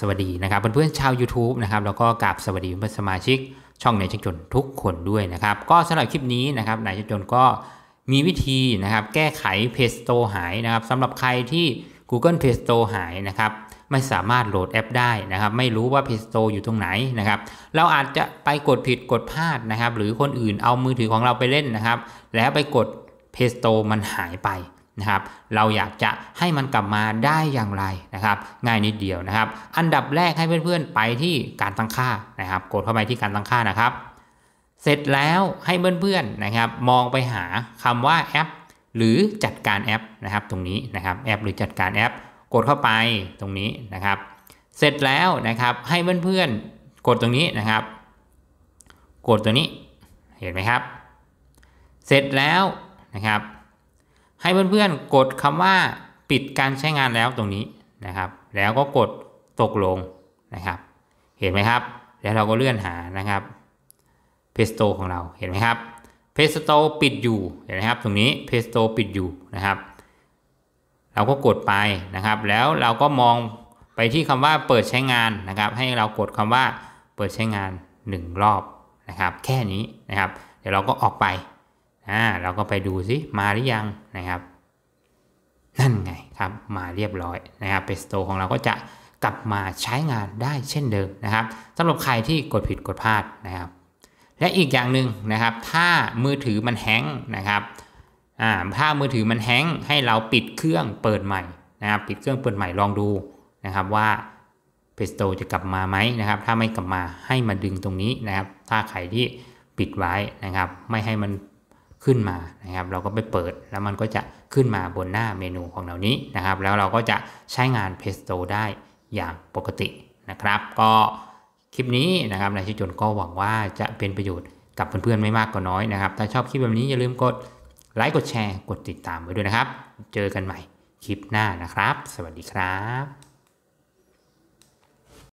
สวัสดีนะครับเพื่อนๆชาว YouTube นะครับแล้วก็กราบสวัสดีเพื่อนสมาชิกช่องนายชัจนทุกคนด้วยนะครับ ก็สำหรับคลิปนี้นะครับนายชัจนก็มีวิธีนะครับแก้ไขเพจโตหายนะครับสำหรับใครที่ Google Play Store หายนะครับไม่สามารถโหลดแอปได้นะครับไม่รู้ว่า Play Store อยู่ตรงไหนนะครับ เราอาจจะไปกดผิดกดพลาดนะครับ หรือคนอื่นเอามือถือของเราไปเล่นนะครับ แล้วไปกด Play Store มันหายไปนะครับเราอยากจะให้มันกลับมาได้อย่างไรนะครับ ง่ายนิดเดียวนะครับอันดับแรกให้เพื่อนๆไปที่การตั้งค่านะครับกดเข้าไปที่การตั้งค่านะครับ เสร็จแล้วให้เพื่อนๆนะครับ มองไปหาคำว่าแอปหรือจัดการแอปนะครับตรงนี้นะครับแอปหรือจัดการแอปกดเข้าไปตรงนี้นะครับ เสร็จแล้วนะครับให้เพื่อนๆ กดตรงนี้นะครับ กดตรงนี้เห็นไหมครับ เสร็จแล้วนะครับให้เพื่อนๆกดคำว่าปิดการใช้งานแล้วตรงนี้นะครับ แล้วก็กดตกลงนะครับ เห็นไหมครับแล้วเราก็เลื่อนหานะครับ Pesto ของเราเห็นไหมครับ Pesto ปิดอยู่เห็นไหมครับ ตรงนี้ Pesto ปิดอยู่นะครับเราก็กดไปนะครับ แล้วเราก็มองไปที่คำว่าเปิดใช้งานนะครับ ให้เรากดคำว่า เปิดใช้งาน 1 รอบนะครับ แค่นี้นะครับ เดี๋ยวเราก็ออกไป่าเราก็ไปดูสิมาหรือยังนะครับ นั่นไงครับ มาเรียบร้อยนะครับเพสโตของเราก็จะกลับมาใช้งานได้เช่นเดิมนะครับสำหรับใครที่กดผิดกดพลาดนะครับ และอีกอย่างหนึ่งนะครับ ถ้ามือถือมันแฮงนะครับถ้ามือถือมันแฮงให้เราปิดเครื่องเปิดใหม่ นะครับ ปิดเครื่องเปิดใหม่ลองดูนะครับ ว่า p e s t o จะกลับมาไหมนะครับถ้าไม่กลับมาให้มาดึงตรงนี้นะครับ ถ้าใครที่ปิดไว้นะครับไม่ให้มันขึ้นมานะครับเราก็ไปเปิดแล้วมันก็จะขึ้นมาบนหน้าเมนูของเรานี้นะครับ แล้วเราก็จะใช้งาน p พ e s t o ได้อย่างปกตินะครับ ก็คลิปนี้นะครับนายชิจนก็หวังว่าจะเป็นประโยชน์กับเพื่อนๆไม่มากก็น้อยนะครับถ้าชอบคลิปแบบนี้อย่าลืมกดไลค์กดแชร์กดติดตามไว้ด้วยนะครับ เจอกันใหม่คลิปหน้านะครับ สวัสดีครับ